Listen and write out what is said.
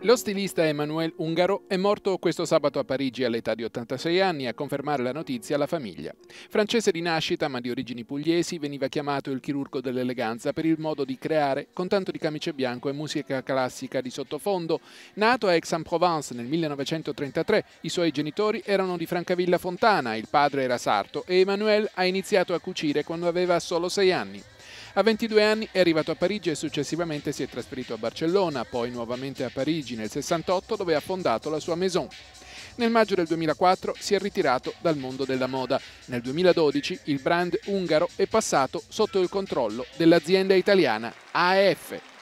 Lo stilista Emmanuel Ungaro è morto questo sabato a Parigi all'età di 86 anni a confermare la notizia alla famiglia. Francese di nascita ma di origini pugliesi veniva chiamato il chirurgo dell'eleganza per il modo di creare con tanto di camice bianco e musica classica di sottofondo. Nato a Aix-en-Provence nel 1933, i suoi genitori erano di Francavilla Fontana, il padre era sarto e Emmanuel ha iniziato a cucire quando aveva solo 6 anni. A 22 anni è arrivato a Parigi e successivamente si è trasferito a Barcellona, poi nuovamente a Parigi nel 68 dove ha fondato la sua maison. Nel maggio del 2004 si è ritirato dal mondo della moda. Nel 2012 il brand ungaro è passato sotto il controllo dell'azienda italiana AF.